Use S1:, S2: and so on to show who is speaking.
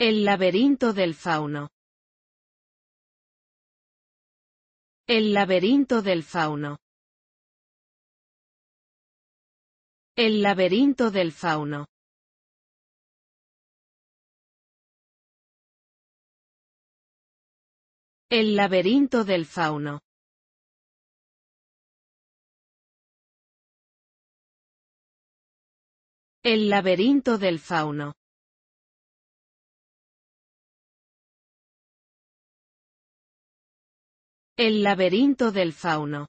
S1: El laberinto del fauno. El laberinto del fauno. El laberinto del fauno. El laberinto del fauno. El laberinto del fauno. El laberinto del fauno.